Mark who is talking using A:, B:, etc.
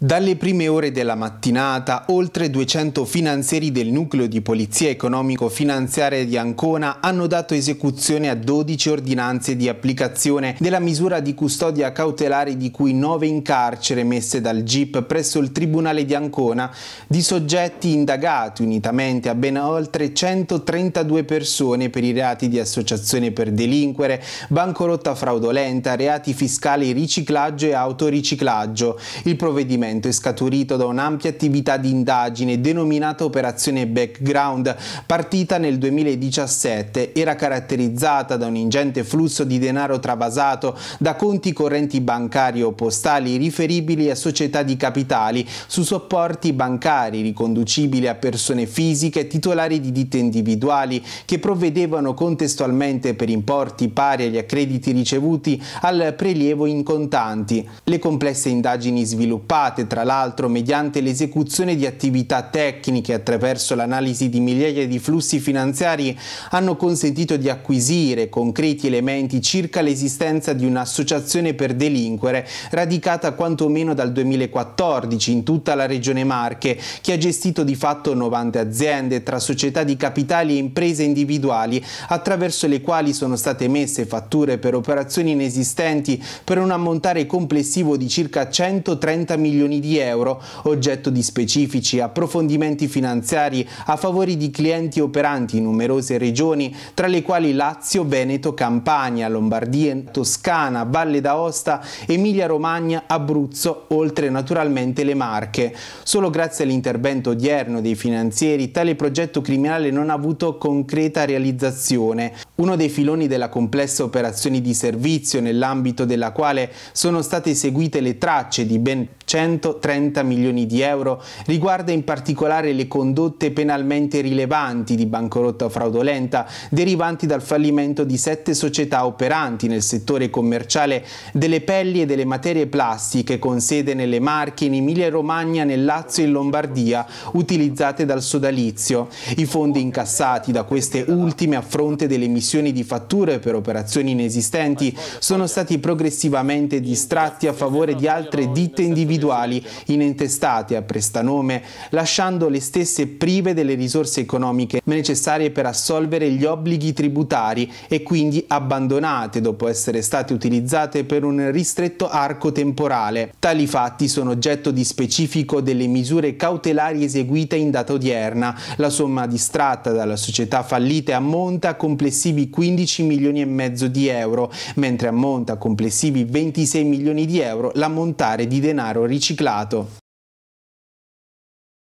A: Dalle prime ore della mattinata, oltre 200 finanzieri del nucleo di polizia economico-finanziaria di Ancona hanno dato esecuzione a 12 ordinanze di applicazione della misura di custodia cautelare di cui 9 in carcere messe dal GIP presso il Tribunale di Ancona di soggetti indagati unitamente a ben oltre 132 persone per i reati di associazione per delinquere, bancorotta fraudolenta, reati fiscali riciclaggio e autoriciclaggio. Il provvedimento procedimento è scaturito da un'ampia attività di indagine denominata Operazione Background, partita nel 2017, era caratterizzata da un ingente flusso di denaro travasato da conti correnti bancari o postali riferibili a società di capitali su supporti bancari riconducibili a persone fisiche titolari di ditte individuali che provvedevano contestualmente per importi pari agli accrediti ricevuti al prelievo in contanti. Le complesse indagini sviluppate effettuate tra l'altro mediante l'esecuzione di attività tecniche attraverso l'analisi di migliaia di flussi finanziari hanno consentito di acquisire concreti elementi circa l'esistenza di un'associazione per delinquere radicata quantomeno dal 2014 in tutta la regione Marche che ha gestito di fatto 90 aziende tra società di capitali e imprese individuali attraverso le quali sono state emesse fatture per operazioni inesistenti per un ammontare complessivo di circa 130 milioni milioni di euro, oggetto di specifici approfondimenti finanziari a favore di clienti operanti in numerose regioni, tra le quali Lazio, Veneto, Campania, Lombardia, Toscana, Valle d'Aosta, Emilia-Romagna, Abruzzo, oltre naturalmente le Marche. Solo grazie all'intervento odierno dei finanzieri tale progetto criminale non ha avuto concreta realizzazione. Uno dei filoni della complessa operazione di servizio nell'ambito della quale sono state seguite le tracce di ben 130 milioni di euro, riguarda in particolare le condotte penalmente rilevanti di bancarotta fraudolenta derivanti dal fallimento di sette società operanti nel settore commerciale delle pelli e delle materie plastiche con sede nelle Marche, in Emilia-Romagna, nel Lazio e in Lombardia, utilizzate dal sodalizio. I fondi incassati da queste ultime a fronte delle emissioni di fatture per operazioni inesistenti sono stati progressivamente distratti a favore di altre ditte individuali individuali inintestate a prestanome, lasciando le stesse prive delle risorse economiche necessarie per assolvere gli obblighi tributari e quindi abbandonate dopo essere state utilizzate per un ristretto arco temporale. Tali fatti sono oggetto di specifico delle misure cautelari eseguite in data odierna. La somma distratta dalla società fallite ammonta a complessivi 15 milioni e mezzo di euro, mentre ammonta a complessivi 26 milioni di euro l'ammontare di denaro riciclato